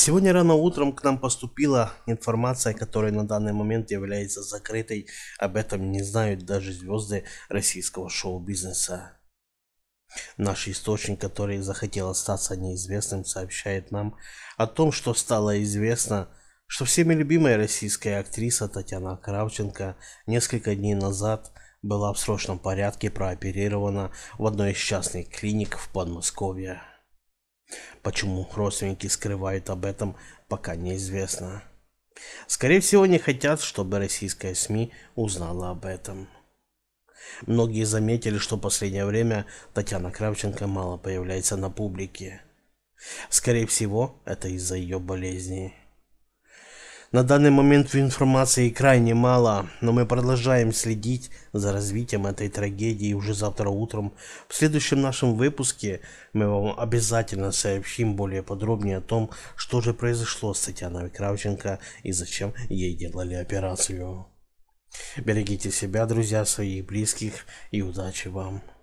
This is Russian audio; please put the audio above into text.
Сегодня рано утром к нам поступила информация, которая на данный момент является закрытой. Об этом не знают даже звезды российского шоу-бизнеса. Наш источник, который захотел остаться неизвестным, сообщает нам о том, что стало известно, что всеми любимая российская актриса Татьяна Кравченко несколько дней назад была в срочном порядке прооперирована в одной из частных клиник в Подмосковье. Почему родственники скрывают об этом, пока неизвестно. Скорее всего, не хотят, чтобы российская СМИ узнала об этом. Многие заметили, что в последнее время Татьяна Кравченко мало появляется на публике. Скорее всего, это из-за ее болезни. На данный момент информации крайне мало, но мы продолжаем следить за развитием этой трагедии уже завтра утром. В следующем нашем выпуске мы вам обязательно сообщим более подробнее о том, что же произошло с Татьяной Кравченко и зачем ей делали операцию. Берегите себя, друзья, своих близких и удачи вам!